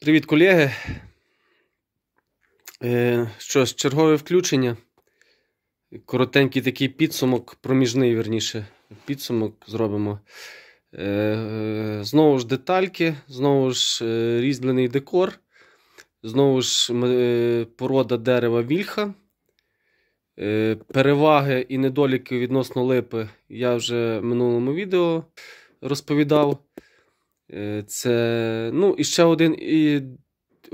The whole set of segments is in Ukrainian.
Привіт, колеги. Е, що ж, чергове включення. Коротенький такий підсумок, проміжний, верніше. Підсумок зробимо. Е, е, знову ж детальки, знову ж різьблений декор. Знову ж порода дерева вільха. Переваги і недоліки відносно липи я вже в минулому відео розповідав. Е, це, ну, і ще один і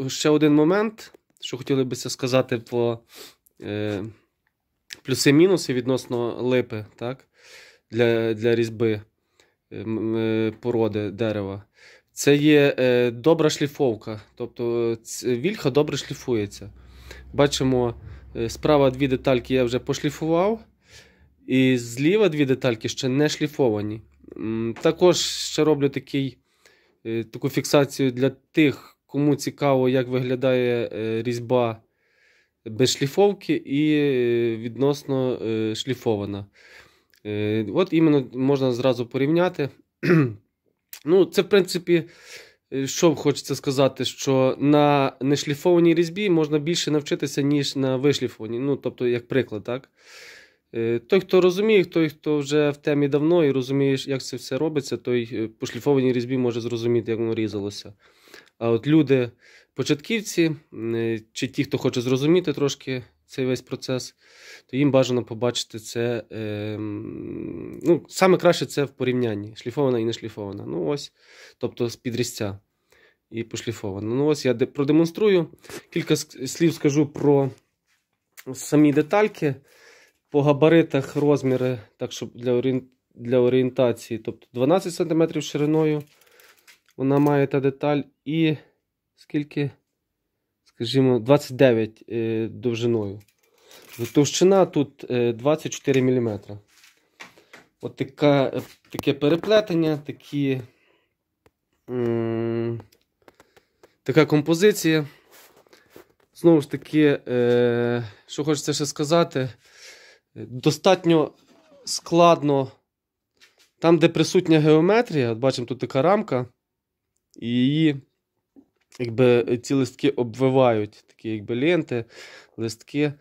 ще один момент, що хотіли би сказати про е, плюси-мінуси відносно липи так, для для різьби е, е, породи дерева. Це є е, добра шліфовка. Тобто вільха добре шліфується. Бачимо, е, справа дві детальки я вже пошліфував, і зліва дві детальки ще не шліфовані. Також ще роблю такий. Е, таку фіксацію для тих, кому цікаво, як виглядає е, різьба без шліфовки і е, відносно шліфована. От іменно можна зразу порівняти. Ну, Це, в принципі, що хочеться сказати, що на нешліфованій різьбі можна більше навчитися, ніж на вишліфованій. Ну, тобто, як приклад, так? Е, той, хто розуміє, той, хто вже в темі давно і розуміє, як це все робиться, той е, по шліфованій різьбі може зрозуміти, як воно різалося. А от люди, початківці, е, чи ті, хто хоче зрозуміти трошки цей весь процес, то їм бажано побачити це. ну, Саме краще це в порівнянні: шліфована і не шліфована. Ну, ось, тобто з підрізця і пошліфована. Ну, ось я продемонструю. Кілька слів скажу про самі детальки по габаритах розміри, так щоб для орі... для орієнтації. Тобто 12 см шириною. Вона має та деталь і скільки, скажімо, 29 е, довжиною. Товщина тут 24 е, мм. От така, е, таке переплетення, такі, м така композиція. Знову ж таки, е, що хочеться ще сказати. Достатньо складно, там, де присутня геометрія, от бачимо, тут така рамка, і її якби, ці листки обвивають, такі якби ленти, листки.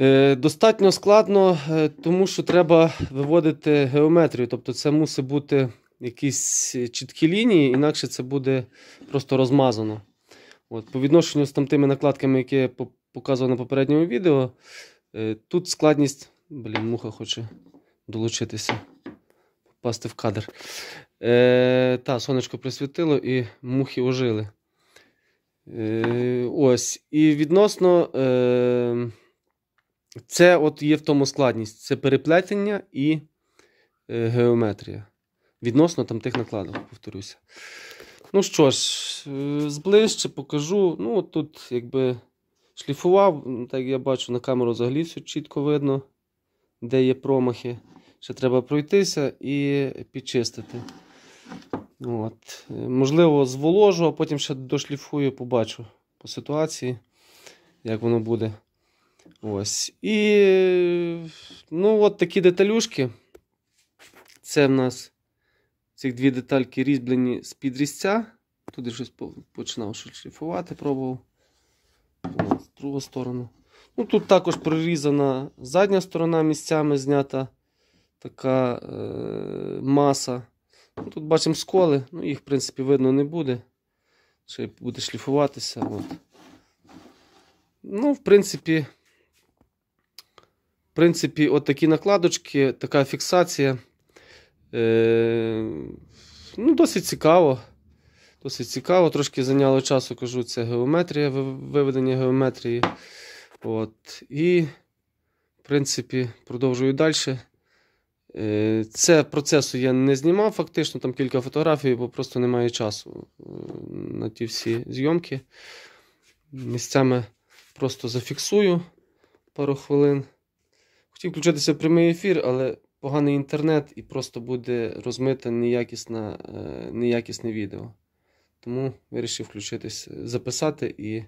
Е, достатньо складно, е, тому що треба виводити геометрію. Тобто це мусить бути якісь чіткі лінії, інакше це буде просто розмазано. От, По відношенню з там тими накладками, які я показував на попередньому відео. Е, тут складність, блін, муха хоче долучитися, попасти в кадр. Е, Та, сонечко присвітило і мухи ожили. Е, Ось. І відносно е, це от є в тому складність. Це переплетення і е, геометрія. Відносно там тих накладок, повторюся. Ну що ж, е, зближче покажу. Ну, от тут, якби. Шліфував, ну, так як я бачу, на камеру взагалі все чітко видно, де є промахи. Ще треба пройтися і підчистити. От. Можливо, зволожу, а потім ще дошліфую, побачу по ситуації, як воно буде. Ось. І ну, от такі деталюшки. Це в нас ці дві детальки різьблені з-під різця. Туди щось починав шліфувати, пробував другу сторону. Ну, Тут також прорізана задня сторона місцями знята така е, маса. Ну, Тут бачимо сколи, ну їх в принципі видно не буде. Чи буде шліфуватися. От. Ну, в принципі, в принципі, от такі накладочки, така фіксація. Е, ну, Досить цікаво. Досить цікаво, трошки зайняло часу, кажу, це геометрія, виведення геометрії. От. І, в принципі, продовжую далі. Е, це процесу я не знімав, фактично, там кілька фотографій, бо просто немає часу е, на ті всі зйомки. Місцями просто зафіксую пару хвилин. Хотів включитися в прямий ефір, але поганий інтернет і просто буде розмите неякісне, неякісне відео. Тому вирішив включитись, е, записати і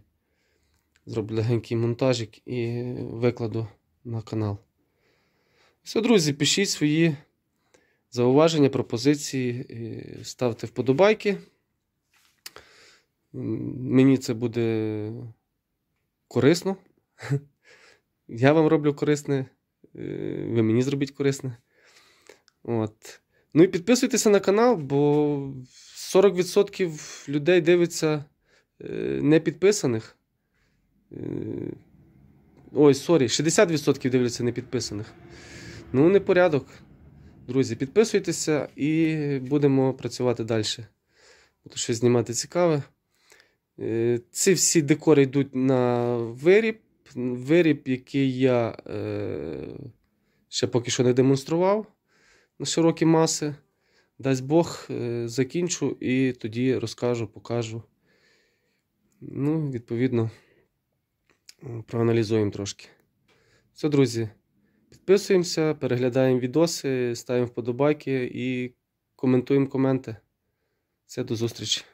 зроблю легенький монтажик і викладу на канал. Все, друзі, пишіть свої зауваження, пропозиції, е, ставте вподобайки. Мені це буде корисно. Я вам роблю корисне, е, ви мені зробіть корисне. От. Ну і підписуйтеся на канал, бо. 40% людей дивиться е, непідписаних. підписаних. Е, ой, сорі, 60% дивляться непідписаних. Ну, не порядок. Друзі, підписуйтеся і будемо працювати далі. Буду щось знімати цікаве. Е, ці всі декори йдуть на виріб. Виріб, який я ще поки що не демонстрував на широкі маси. Дасть Бог, е, закінчу і тоді розкажу, покажу. Ну, відповідно, е, проаналізуємо трошки. Все, друзі, підписуємося, переглядаємо відоси, ставимо вподобайки і коментуємо коменти. Все, до зустрічі!